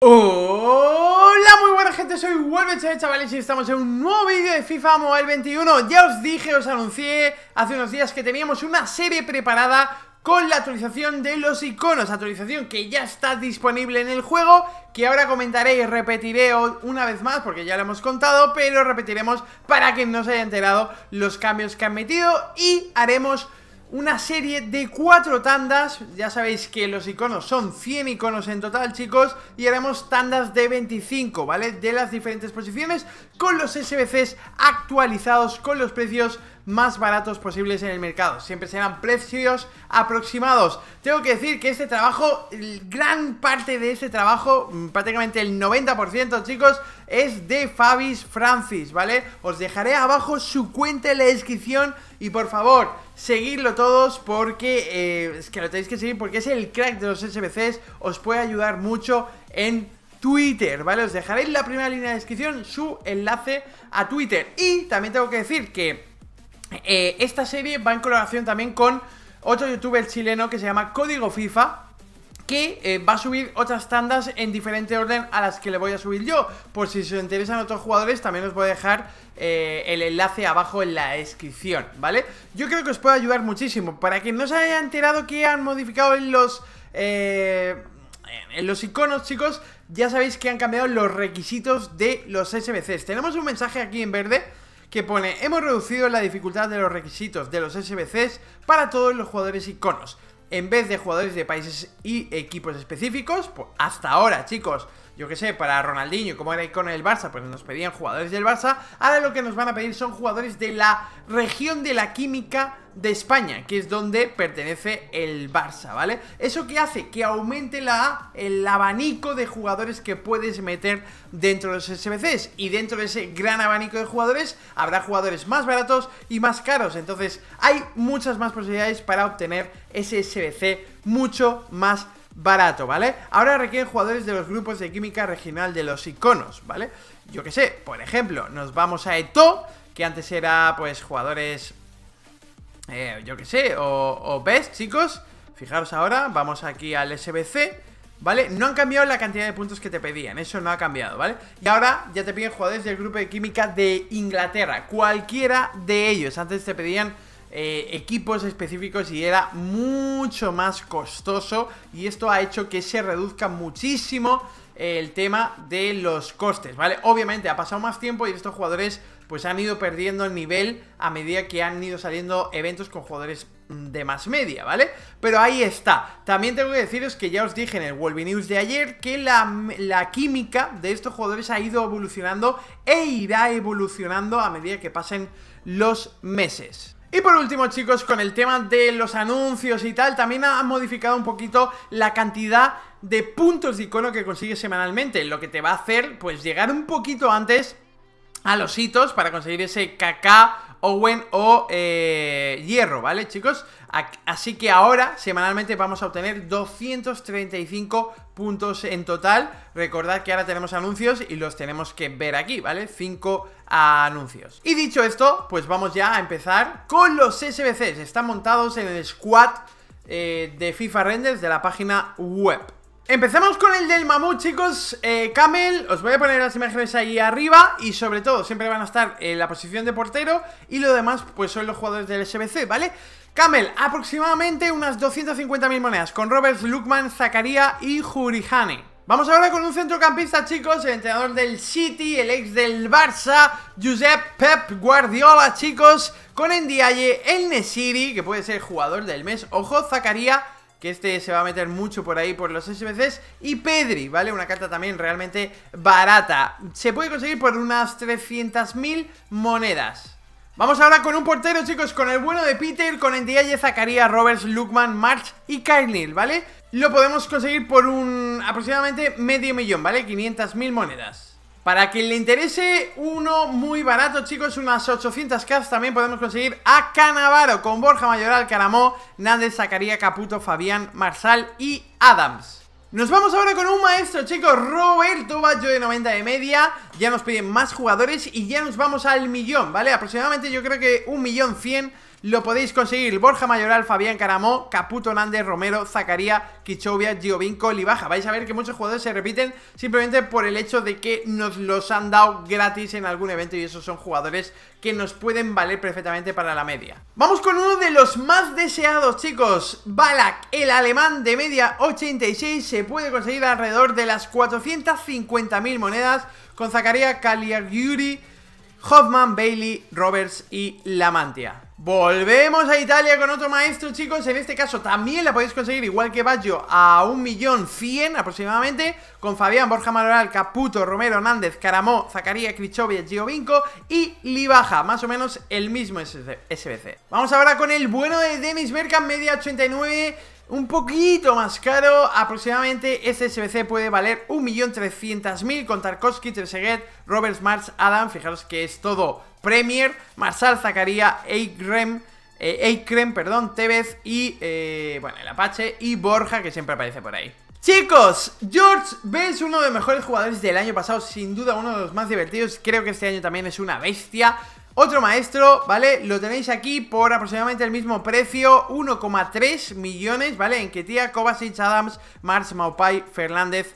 Hola, muy buena gente, soy Wolvencher, chavales, y estamos en un nuevo vídeo de FIFA Mobile 21 Ya os dije, os anuncié hace unos días que teníamos una serie preparada con la actualización de los iconos Actualización que ya está disponible en el juego Que ahora comentaré y repetiré una vez más porque ya lo hemos contado Pero repetiremos para que no se haya enterado los cambios que han metido Y haremos una serie de cuatro tandas, ya sabéis que los iconos son 100 iconos en total chicos, y haremos tandas de 25, ¿vale? De las diferentes posiciones, con los SBCs actualizados, con los precios más baratos posibles en el mercado. Siempre serán precios aproximados. Tengo que decir que este trabajo, gran parte de este trabajo, mm, prácticamente el 90% chicos, es de Fabis Francis, ¿vale? Os dejaré abajo su cuenta en la descripción y por favor, seguidlo todos porque eh, es que lo tenéis que seguir porque es el crack de los SBCs, os puede ayudar mucho en Twitter, ¿vale? Os dejaré en la primera línea de descripción su enlace a Twitter. Y también tengo que decir que eh, esta serie va en colaboración también con otro youtuber chileno que se llama Código FIFA, que eh, va a subir otras tandas en diferente orden a las que le voy a subir yo. Por si os interesan otros jugadores, también os voy a dejar eh, el enlace abajo en la descripción, ¿vale? Yo creo que os puede ayudar muchísimo. Para quien no se haya enterado que han modificado en los... en los iconos, chicos, ya sabéis que han cambiado los requisitos de los SBCs. Tenemos un mensaje aquí en verde que pone hemos reducido la dificultad de los requisitos de los SBCs para todos los jugadores iconos. En vez de jugadores de países y equipos específicos, pues hasta ahora chicos, yo que sé, para Ronaldinho, como era con el Barça, pues nos pedían jugadores del Barça. Ahora lo que nos van a pedir son jugadores de la región de la química de España, que es donde pertenece el Barça, ¿vale? ¿Eso que hace? Que aumente la, el abanico de jugadores que puedes meter dentro de los SBCs. Y dentro de ese gran abanico de jugadores habrá jugadores más baratos y más caros. Entonces hay muchas más posibilidades para obtener ese SBC mucho más barato, ¿vale? Ahora requieren jugadores de los grupos de química regional de los iconos, ¿vale? Yo qué sé, por ejemplo, nos vamos a Eto, que antes era, pues, jugadores... Eh, yo qué sé, o, o Best, chicos. Fijaros ahora, vamos aquí al SBC, ¿vale? No han cambiado la cantidad de puntos que te pedían, eso no ha cambiado, ¿vale? Y ahora ya te piden jugadores del grupo de química de Inglaterra, cualquiera de ellos. Antes te pedían eh, equipos específicos y era mucho más costoso y esto ha hecho que se reduzca muchísimo el tema de los costes, ¿vale? Obviamente ha pasado más tiempo y estos jugadores pues han ido perdiendo el nivel a medida que han ido saliendo eventos con jugadores mm, de más media, ¿vale? Pero ahí está. También tengo que deciros que ya os dije en el Wolby News de ayer que la, la, química de estos jugadores ha ido evolucionando e irá evolucionando a medida que pasen los meses. Y por último chicos, con el tema de los anuncios y tal, también han modificado un poquito la cantidad de puntos de icono que consigues semanalmente, lo que te va a hacer pues llegar un poquito antes a los hitos para conseguir ese KK, Owen o eh, hierro, ¿vale chicos? Así que ahora semanalmente vamos a obtener 235 puntos en total. Recordad que ahora tenemos anuncios y los tenemos que ver aquí, ¿vale? 5 anuncios. Y dicho esto, pues vamos ya a empezar con los SBCs. Están montados en el squad eh, de FIFA Renders de la página web. Empezamos con el del mamut, chicos. Camel, eh, os voy a poner las imágenes ahí arriba y sobre todo siempre van a estar en la posición de portero y lo demás pues son los jugadores del SBC, ¿vale? Camel, aproximadamente unas 250.000 monedas con Roberts, Lukman, Zakaria y Jurihane. Vamos ahora con un centrocampista, chicos, el entrenador del City, el ex del Barça, Josep Pep Guardiola, chicos, con Ndiaye, el Nesiri, que puede ser jugador del mes, ojo, Zacaría, que este se va a meter mucho por ahí por los SBCs, y Pedri, ¿vale? Una carta también realmente barata. Se puede conseguir por unas 300.000 monedas. Vamos ahora con un portero, chicos, con el bueno de Peter, con Ndiaye, Zacarías, Roberts, Lukman, March y Kyle ¿vale? lo podemos conseguir por un aproximadamente medio millón, ¿vale? 500.000 monedas. Para quien le interese, uno muy barato, chicos, unas 800k también podemos conseguir a Canavaro con Borja Mayoral, Caramó, Nández, Sacaría, Caputo, Fabián, Marsal y Adams. Nos vamos ahora con un maestro, chicos, Roberto Baggio de 90 de media Ya nos piden más jugadores y ya nos vamos al millón, ¿vale? Aproximadamente yo creo que un millón cien lo podéis conseguir. Borja Mayoral, Fabián Caramó, Caputo Nández, Romero, Zacaría, Kichovia, Giovinco, Libaja. Vais a ver que muchos jugadores se repiten simplemente por el hecho de que nos los han dado gratis en algún evento y esos son jugadores que nos pueden valer perfectamente para la media. Vamos con uno de los más deseados, chicos. Balak, el alemán de media 86, se puede conseguir alrededor de las 450.000 monedas con Zacaría Yuri, Hoffman, Bailey, Roberts y Lamantia. Volvemos a Italia con otro maestro, chicos. En este caso también la podéis conseguir, igual que Baggio, a 1.100.000 aproximadamente. Con Fabián, Borja Maral, Caputo, Romero, Hernández, Caramó, Zacaría, Crichovia, Giovinco y Libaja. Más o menos el mismo SBC. Vamos ahora con el bueno de Denis Berkan media 89 un poquito más caro. Aproximadamente este SBC puede valer 1.300.000 con Tarkovsky, Trezeguet, Roberts, Mars, Adam. Fijaros que es todo Premier, Marsal, Zacaría, eh, Eikrem, perdón, Tevez y, eh, bueno, el Apache y Borja que siempre aparece por ahí. Chicos, George B es uno de los mejores jugadores del año pasado, sin duda uno de los más divertidos, creo que este año también es una bestia. Otro maestro, ¿vale? Lo tenéis aquí por aproximadamente el mismo precio, 1,3 millones, ¿vale? En Ketia, Kovacic, Adams, Mars, Maupay, Fernández,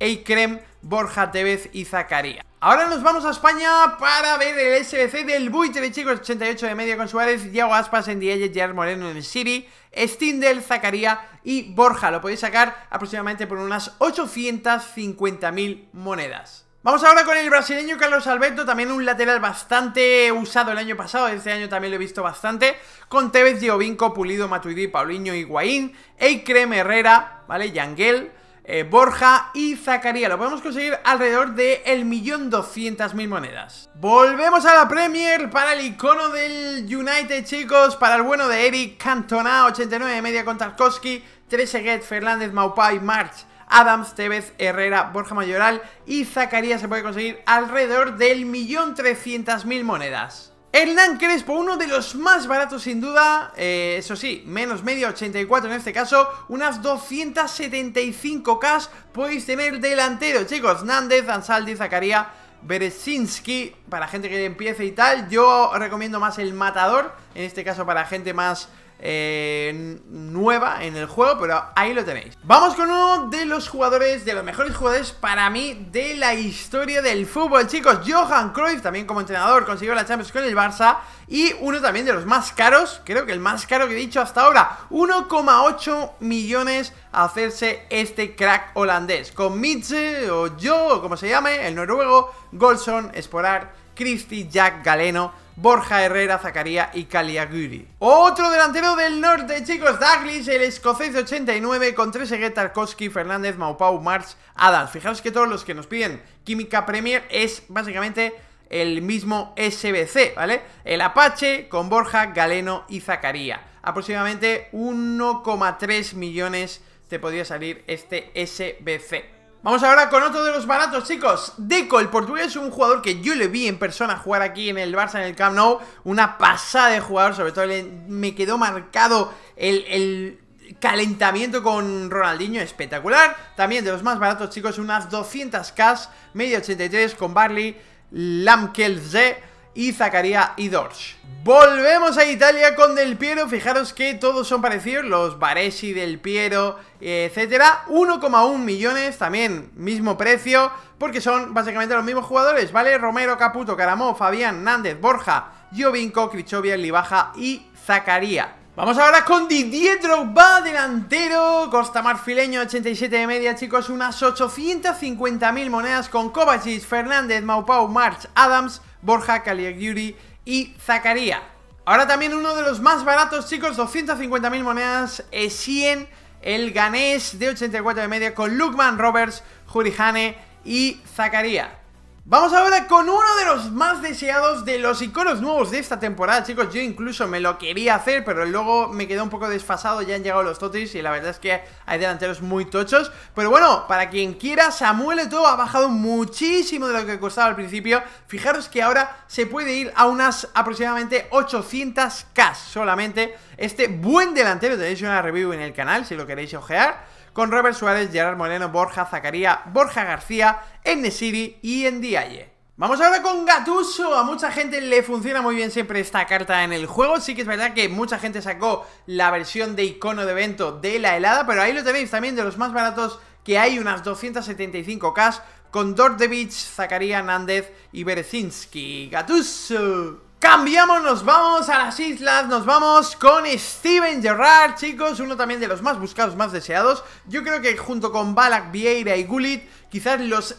Eikrem, Borja Tevez y Zacarías. Ahora nos vamos a España para ver el SBC del Buitre, chicos. 88 de medio con Suárez, Diego Aspas en Diege, Gerard Moreno en el City, Stindel, Zacarías y Borja. Lo podéis sacar aproximadamente por unas 850.000 monedas. Vamos ahora con el brasileño Carlos Alberto, también un lateral bastante usado el año pasado, este año también lo he visto bastante, con Tevez, Diovinco, Pulido, Matuidi, Paulinho, Higuaín, Eikrem, Herrera, ¿vale? Yanguel, eh, Borja y Zacarías. Lo podemos conseguir alrededor de el millón doscientas mil monedas. Volvemos a la Premier para el icono del United, chicos, para el bueno de Eric Cantona, 89 de media con Tarkovsky, Trezeguet, Fernández, Maupay, March, Adams, Tevez, Herrera, Borja Mayoral y Zacarías se puede conseguir alrededor del millón trescientas mil monedas. Hernán Crespo, uno de los más baratos sin duda, eh, eso sí, menos media 84 en este caso, unas 275k podéis tener delantero, chicos, Nández, Ansaldi, Zacarías, Berezinski, para gente que empiece y tal, yo recomiendo más el matador, en este caso para gente más eh, nueva en el juego, pero ahí lo tenéis. Vamos con uno de los jugadores, de los mejores jugadores para mí de la historia del fútbol, chicos. Johan Cruyff, también como entrenador, consiguió la Champions con el Barça y uno también de los más caros, creo que el más caro que he dicho hasta ahora, 1,8 millones a hacerse este crack holandés. Con Mitze o yo, o como se llame, el noruego, Golson, Esporar Christie, Jack Galeno Borja Herrera, Zacaría y Caliaguri. Otro delantero del norte, chicos, Douglas, el escocés 89, con Trezeguet, Tarkovsky, Fernández, Maupau, March, Adams. Fijaos que todos los que nos piden Química Premier es básicamente el mismo SBC, ¿vale? El Apache con Borja, Galeno y Zacaría. Aproximadamente 1,3 millones te podría salir este SBC. Vamos ahora con otro de los baratos, chicos. Deco, el portugués, un jugador que yo le vi en persona jugar aquí en el Barça, en el Camp Nou. Una pasada de jugador, sobre todo me quedó marcado el, calentamiento con Ronaldinho espectacular. También de los más baratos, chicos, unas 200k, medio 83 con Barley, Z y Zacaria y Dorsch. Volvemos a Italia con Del Piero, fijaros que todos son parecidos, los Baresi, Del Piero, eh, etcétera, 1,1 millones, también mismo precio, porque son básicamente los mismos jugadores, ¿vale? Romero, Caputo, Caramó, Fabián, Nández, Borja, Giovinco, Crichovia, Libaja y Zacaría. Vamos ahora con Dietro, Va delantero, Costa Marfileño, 87 de media, chicos, unas 850.000 monedas con Kovacic, Fernández, Maupau, March, Adams, Borja Yuri y Zacaría. Ahora también uno de los más baratos, chicos, 250.000 monedas, es eh, 100, el ganés de 84 de media con Lukman Roberts, Jurihane y Zacaría. Vamos ahora con uno de los más deseados de los iconos nuevos de esta temporada, chicos. Yo incluso me lo quería hacer, pero luego me quedé un poco desfasado. Ya han llegado los totis y la verdad es que hay delanteros muy tochos. Pero bueno, para quien quiera, Samuel Eto'o ha bajado muchísimo de lo que costaba al principio. Fijaros que ahora se puede ir a unas aproximadamente 800k solamente. Este buen delantero, tenéis una review en el canal si lo queréis ojear con Robert Suárez, Gerard Moreno, Borja Zacaría, Borja García, Nesiri y Ndiaye. Vamos ahora con Gatuso. A mucha gente le funciona muy bien siempre esta carta en el juego. Sí que es verdad que mucha gente sacó la versión de icono de evento de la helada, pero ahí lo tenéis también de los más baratos que hay unas 275k con Dordevich, Zacarías Nández y Berzinski. Gatuso. Cambiamos, nos vamos a las islas, nos vamos con Steven Gerrard, chicos, uno también de los más buscados, más deseados. Yo creo que junto con Balak, Vieira y Gullit, quizás los,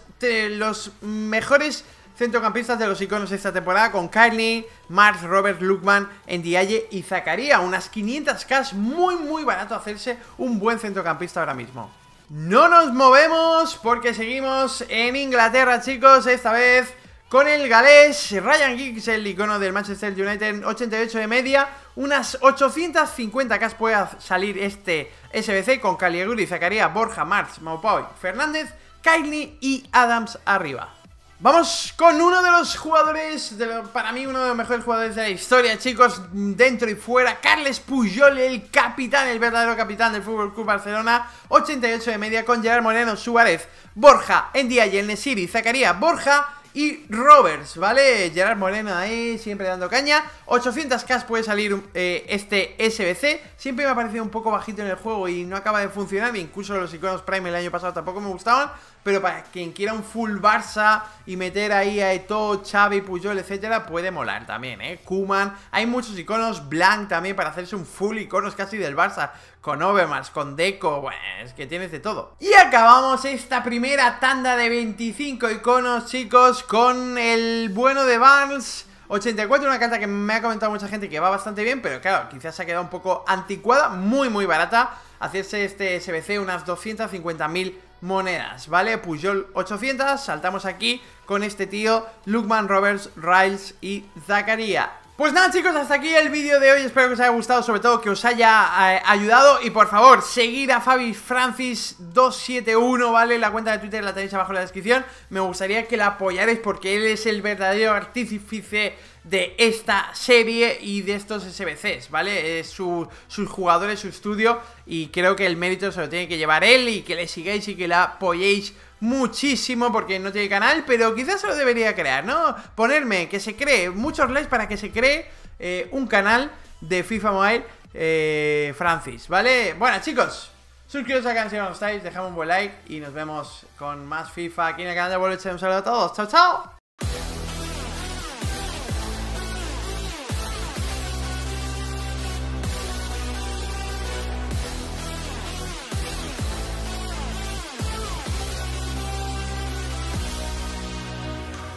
los mejores centrocampistas de los iconos esta temporada con Carney, Mars, Robert, Lukman, Ndiaye y Zacaría. Unas 500 k muy muy barato hacerse un buen centrocampista ahora mismo. No nos movemos porque seguimos en Inglaterra, chicos, esta vez con el galés, Ryan Giggs, el icono del Manchester United, 88 de media, unas 850 k puede salir este SBC con Caliaguri, Zacaría, Borja, March, Maupay Fernández, Kylie y Adams arriba. Vamos con uno de los jugadores, para mí uno de los mejores jugadores de la historia, chicos, dentro y fuera, Carles Puyol, el capitán, el verdadero capitán del FC Club Barcelona, 88 de media con Gerard Moreno, Suárez, Borja, Endia y El Nesiri, Zacarías, Borja, y Roberts, ¿vale? Gerard Moreno ahí, siempre dando caña. 800k puede salir eh, este SBC. Siempre me ha parecido un poco bajito en el juego y no acaba de funcionar. Incluso los iconos Prime el año pasado tampoco me gustaban. Pero para quien quiera un full Barça y meter ahí a Eto, Xavi, Puyol, etcétera, puede molar también, ¿eh? Kuman. Hay muchos iconos, Blanc también para hacerse un full iconos casi del Barça con Overmars, con Deco, bueno, es que tienes de todo. Y acabamos esta primera tanda de 25 iconos, chicos, con el bueno de Barnes. 84, una carta que me ha comentado mucha gente que va bastante bien, pero claro, quizás se ha quedado un poco anticuada, muy muy barata. Hacerse este SBC unas 250.000 monedas, ¿vale? Puyol 800, saltamos aquí con este tío, Lukman, Roberts, Riles y Zacarías pues nada chicos, hasta aquí el vídeo de hoy, espero que os haya gustado, sobre todo que os haya eh, ayudado y por favor, seguir a Fabi Francis 271, ¿vale? La cuenta de Twitter la tenéis abajo en la descripción, me gustaría que la apoyáis porque él es el verdadero artífice de esta serie y de estos SBCs, ¿vale? Es su, sus jugadores, su estudio y creo que el mérito se lo tiene que llevar él y que le sigáis y que la apoyéis muchísimo porque no tiene canal, pero quizás se lo debería crear, ¿no? Ponerme que se cree, muchos likes para que se cree eh, un canal de FIFA Mobile eh, Francis, ¿vale? Bueno, chicos, suscribiros al canal si no estáis, dejad un buen like y nos vemos con más FIFA aquí en el canal de World Un saludo a todos, chao, chao.